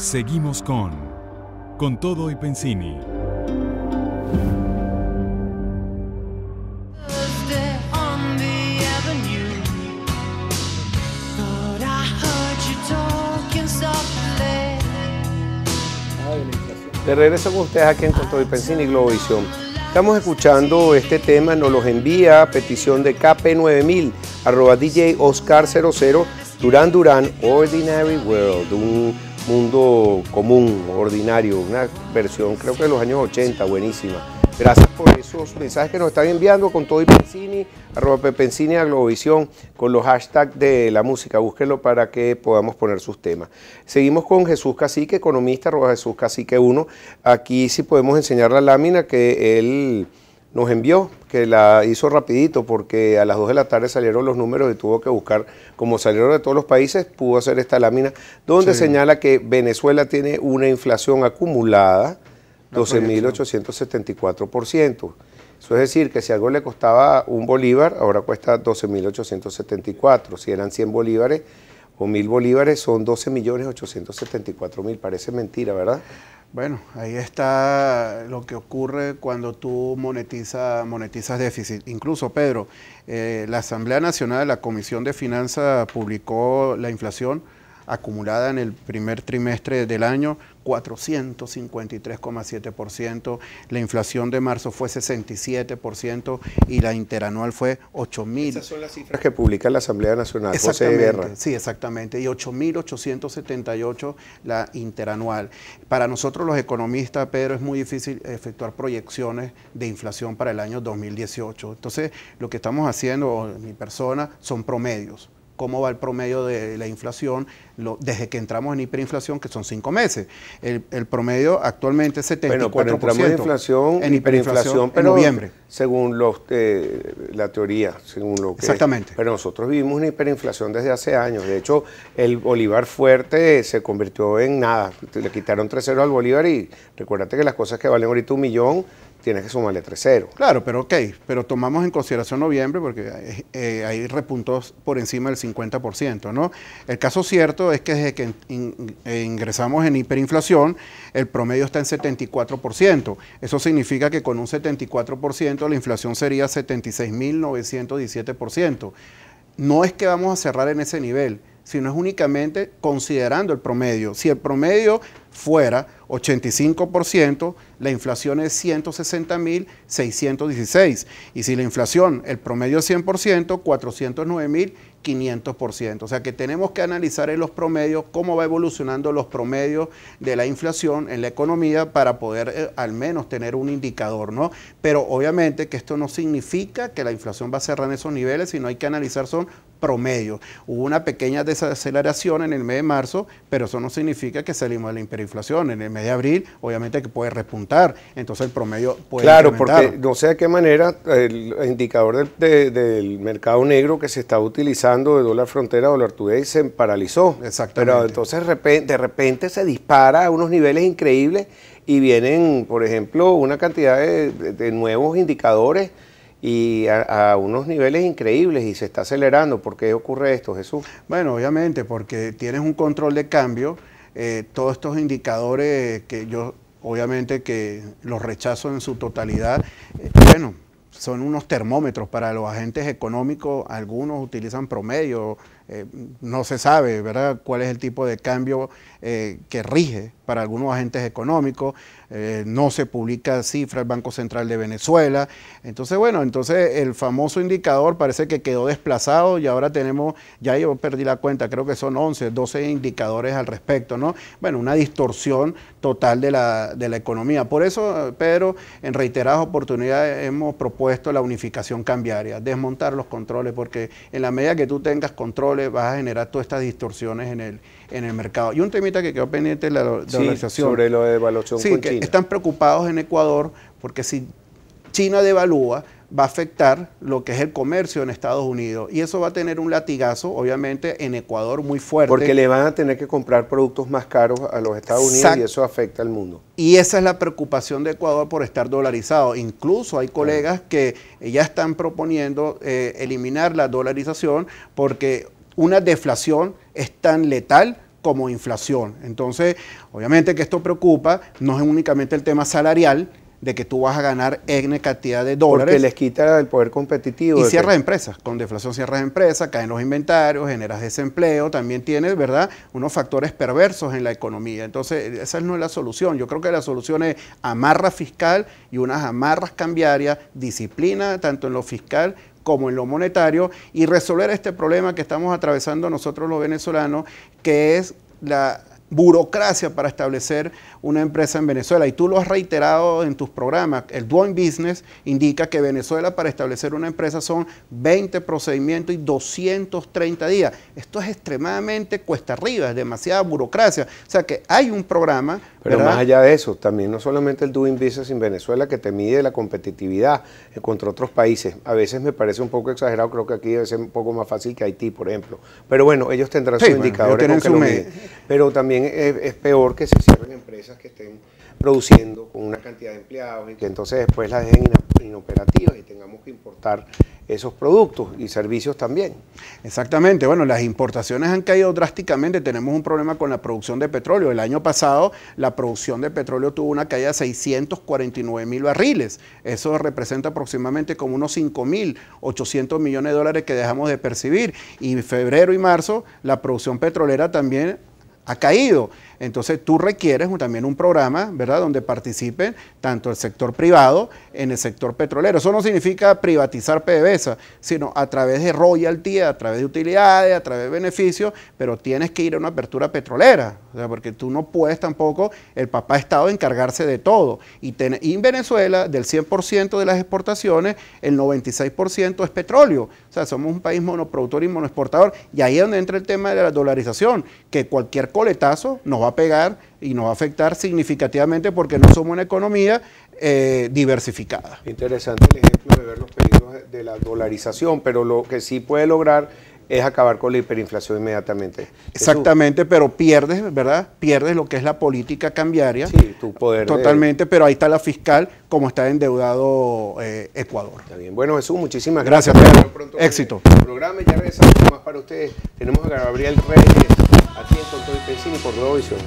Seguimos con Con todo y Pensini. De regreso con ustedes aquí en con Pensini y Globovisión. Estamos escuchando este tema, nos los envía petición de KP9000, arroba DJ Oscar00, Duran durán Ordinary World, un mundo común, ordinario, una versión creo que de los años 80, buenísima. Gracias por esos mensajes que nos están enviando con todo y Pensini, arroba Pepencini a Globovisión, con los hashtags de la música. Búsquenlo para que podamos poner sus temas. Seguimos con Jesús Cacique, economista, arroba Jesús Cacique 1. Aquí sí podemos enseñar la lámina que él nos envió, que la hizo rapidito porque a las 2 de la tarde salieron los números y tuvo que buscar, como salieron de todos los países, pudo hacer esta lámina donde señala que Venezuela tiene una inflación acumulada 12.874%. Eso es decir, que si algo le costaba un bolívar, ahora cuesta 12.874. Si eran 100 bolívares o 1.000 bolívares, son 12.874.000. Parece mentira, ¿verdad? Bueno, ahí está lo que ocurre cuando tú monetiza, monetizas déficit. Incluso, Pedro, eh, la Asamblea Nacional, la Comisión de Finanzas publicó la inflación acumulada en el primer trimestre del año, 453,7%, la inflación de marzo fue 67% y la interanual fue 8.000. Esas son las cifras que publica la Asamblea Nacional, José Sí, exactamente, y 8.878 la interanual. Para nosotros los economistas, Pedro, es muy difícil efectuar proyecciones de inflación para el año 2018. Entonces, lo que estamos haciendo, mi persona, son promedios cómo va el promedio de la inflación desde que entramos en hiperinflación, que son cinco meses. El, promedio actualmente es 74%. Bueno, entramos en inflación, en hiperinflación, en noviembre. Según los, eh, la teoría, según lo Exactamente. Pero nosotros vivimos en hiperinflación desde hace años. De hecho, el bolívar fuerte se convirtió en nada. Le quitaron 3-0 al bolívar y recuérdate que las cosas que valen ahorita un millón tienes que sumarle 3-0. Claro, pero ok, pero tomamos en consideración noviembre porque eh, ahí repuntó por encima del 50%, ¿no? El caso cierto es que desde que eh, ingresamos en hiperinflación, el promedio está en 74%. Eso significa que con un 74% la inflación sería 76.917%. No es que vamos a cerrar en ese nivel, sino es únicamente considerando el promedio. Si el promedio fuera 85%, la inflación es 160.616. Y si la inflación, el promedio es 100%, 409.500%. O sea que tenemos que analizar en los promedios cómo va evolucionando los promedios de la inflación en la economía para poder eh, al menos tener un indicador, ¿no? Pero obviamente que esto no significa que la inflación va a cerrar en esos niveles, sino hay que analizar son promedios. Hubo una pequeña aceleración en el mes de marzo, pero eso no significa que salimos de la hiperinflación. En el mes de abril, obviamente que puede repuntar, entonces el promedio puede Claro, porque no sé de qué manera el indicador del, del mercado negro que se está utilizando de dólar frontera dólar today se paralizó. Exactamente. Pero entonces de repente, se dispara a unos niveles increíbles y vienen, por ejemplo, una cantidad de, de nuevos indicadores y a, unos niveles increíbles y se está acelerando. ¿Por qué ocurre esto, Jesús? Bueno, obviamente, porque tienes un control de cambio, eh, todos estos indicadores que yo obviamente que los rechazo en su totalidad, eh, bueno, son unos termómetros para los agentes económicos, algunos utilizan promedio, eh, no se sabe, ¿verdad?, cuál es el tipo de cambio eh, que rige para algunos agentes económicos, eh, no se publica cifra el Banco Central de Venezuela. Entonces, bueno, entonces el famoso indicador parece que quedó desplazado y ahora tenemos, ya yo perdí la cuenta, creo que son 11, 12 indicadores al respecto, ¿no? Bueno, una distorsión total de la, de la economía. Por eso, Pedro, en reiteradas oportunidades hemos propuesto la unificación cambiaria, desmontar los controles, porque en la medida que tú tengas controles, va a generar todas estas distorsiones en el, en el mercado. Y un temita que quedó pendiente de la dolarización. sobre lo de devaluación sí, que Están preocupados en Ecuador porque si China devalúa, va a afectar lo que es el comercio en Estados Unidos. Y eso va a tener un latigazo, obviamente, en Ecuador muy fuerte. Porque le van a tener que comprar productos más caros a los Estados Unidos y eso afecta al mundo. Y esa es la preocupación de Ecuador por estar dolarizado. Incluso hay colegas que ya están proponiendo eh, eliminar la dolarización porque una deflación es tan letal como inflación. Entonces, obviamente que esto preocupa, no es únicamente el tema salarial, de que tú vas a ganar N cantidad de dólares. Porque les quita el poder competitivo. Y cierras empresas. Con deflación cierras empresas, caen los inventarios, generas desempleo, también tienes, ¿verdad?, unos factores perversos en la economía. Entonces, esa no es la solución. Yo creo que la solución es amarra fiscal y unas amarras cambiarias, disciplina tanto en lo fiscal como en lo monetario y resolver este problema que estamos atravesando nosotros los venezolanos, que es la burocracia para establecer una empresa en Venezuela. Y tú lo has reiterado en tus programas. El Doing Business indica que Venezuela para establecer una empresa son 20 procedimientos y 230 días. Esto es extremadamente cuesta arriba, es demasiada burocracia. O sea que hay un programa. Pero más allá de eso, también no solamente el Doing Business en Venezuela que te mide la competitividad contra otros países. A veces me parece un poco exagerado, creo que aquí debe ser un poco más fácil que Haití, por ejemplo. Pero bueno, ellos tendrán sus su lo Pero también es, peor que se cierren empresas que estén produciendo con una cantidad de empleados y que entonces después las dejen inoperativas y tengamos que importar esos productos y servicios también. Exactamente, bueno, las importaciones han caído drásticamente, tenemos un problema con la producción de petróleo. El año pasado la producción de petróleo tuvo una caída de 649 mil barriles, eso representa aproximadamente como unos 5 mil millones de dólares que dejamos de percibir y febrero y marzo la producción petrolera también ha caído. Entonces tú requieres también un programa, ¿verdad?, donde participen tanto el sector privado en el sector petrolero. Eso no significa privatizar PDVSA, sino a través de royalty, a través de utilidades, a través de beneficios, pero tienes que ir a una apertura petrolera, o sea, porque tú no puedes tampoco el papá Estado encargarse de todo. Y, en Venezuela, del 100% de las exportaciones, el 96% es petróleo. O sea, somos un país monoproductor y monoexportador. Y ahí es donde entra el tema de la dolarización, que cualquier coletazo nos va a pegar y nos va a afectar significativamente porque no somos una economía eh, diversificada. Interesante el ejemplo de ver los peligros de la dolarización, pero lo que sí puede lograr es acabar con la hiperinflación inmediatamente. Exactamente, pero pierdes, ¿verdad? Pierdes lo que es la política cambiaria. Sí, tu poder. Totalmente, pero ahí está la fiscal, como está endeudado eh, Ecuador. Está bien. Bueno, Jesús, muchísimas gracias. gracias. Éxito. Este programa ya para ustedes. Tenemos a Gabriel aquí en Control y por Nueva Visión.